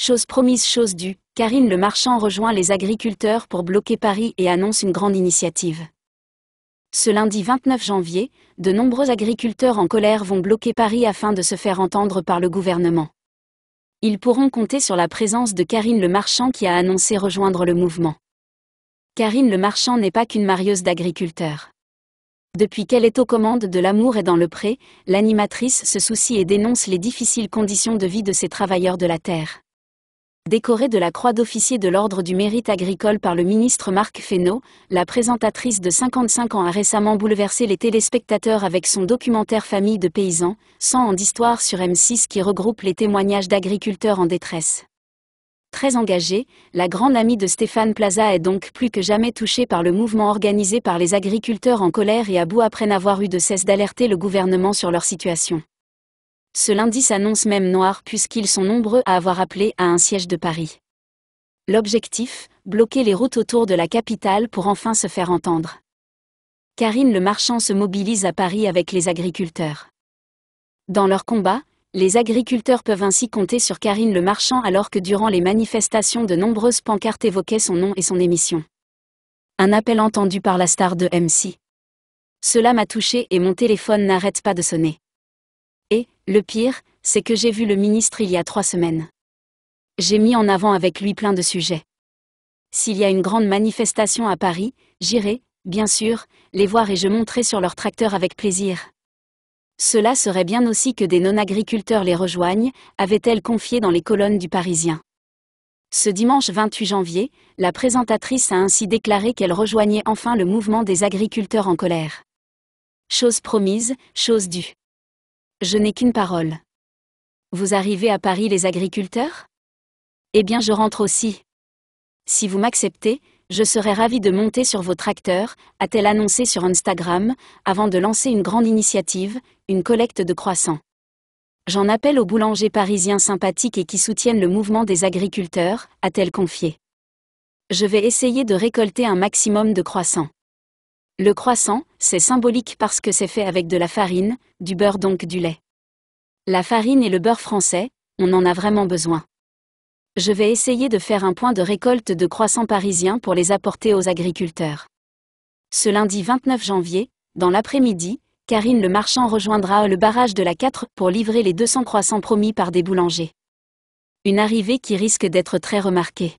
Chose promise, chose due, Karine Le Marchand rejoint les agriculteurs pour bloquer Paris et annonce une grande initiative. Ce lundi 29 janvier, de nombreux agriculteurs en colère vont bloquer Paris afin de se faire entendre par le gouvernement. Ils pourront compter sur la présence de Karine Le Marchand qui a annoncé rejoindre le mouvement. Karine Le Marchand n'est pas qu'une marieuse d'agriculteurs. Depuis qu'elle est aux commandes de l'amour et dans le pré, l'animatrice se soucie et dénonce les difficiles conditions de vie de ses travailleurs de la terre. Décorée de la croix d'officier de l'Ordre du Mérite agricole par le ministre Marc Fesneau, la présentatrice de 55 ans a récemment bouleversé les téléspectateurs avec son documentaire Famille de paysans, 100 ans d'histoire sur M6 qui regroupe les témoignages d'agriculteurs en détresse. Très engagée, la grande amie de Stéphane Plaza est donc plus que jamais touchée par le mouvement organisé par les agriculteurs en colère et à bout après n'avoir eu de cesse d'alerter le gouvernement sur leur situation. Ce lundi s'annonce même noir puisqu'ils sont nombreux à avoir appelé à un siège de Paris. L'objectif, bloquer les routes autour de la capitale pour enfin se faire entendre. Karine Le Marchand se mobilise à Paris avec les agriculteurs. Dans leur combat, les agriculteurs peuvent ainsi compter sur Karine Le Marchand alors que durant les manifestations de nombreuses pancartes évoquaient son nom et son émission. Un appel entendu par la star de MC. Cela m'a touché et mon téléphone n'arrête pas de sonner. Et, le pire, c'est que j'ai vu le ministre il y a trois semaines. J'ai mis en avant avec lui plein de sujets. S'il y a une grande manifestation à Paris, j'irai, bien sûr, les voir et je monterai sur leur tracteur avec plaisir. Cela serait bien aussi que des non-agriculteurs les rejoignent, avait-elle confié dans les colonnes du Parisien. Ce dimanche 28 janvier, la présentatrice a ainsi déclaré qu'elle rejoignait enfin le mouvement des agriculteurs en colère. Chose promise, chose due. Je n'ai qu'une parole. Vous arrivez à Paris les agriculteurs Eh bien je rentre aussi. Si vous m'acceptez, je serai ravie de monter sur vos tracteurs, a-t-elle annoncé sur Instagram, avant de lancer une grande initiative, une collecte de croissants. J'en appelle aux boulangers parisiens sympathiques et qui soutiennent le mouvement des agriculteurs, a-t-elle confié. Je vais essayer de récolter un maximum de croissants. Le croissant, c'est symbolique parce que c'est fait avec de la farine, du beurre donc du lait. La farine et le beurre français, on en a vraiment besoin. Je vais essayer de faire un point de récolte de croissants parisiens pour les apporter aux agriculteurs. Ce lundi 29 janvier, dans l'après-midi, Karine le marchand rejoindra le barrage de la 4 pour livrer les 200 croissants promis par des boulangers. Une arrivée qui risque d'être très remarquée.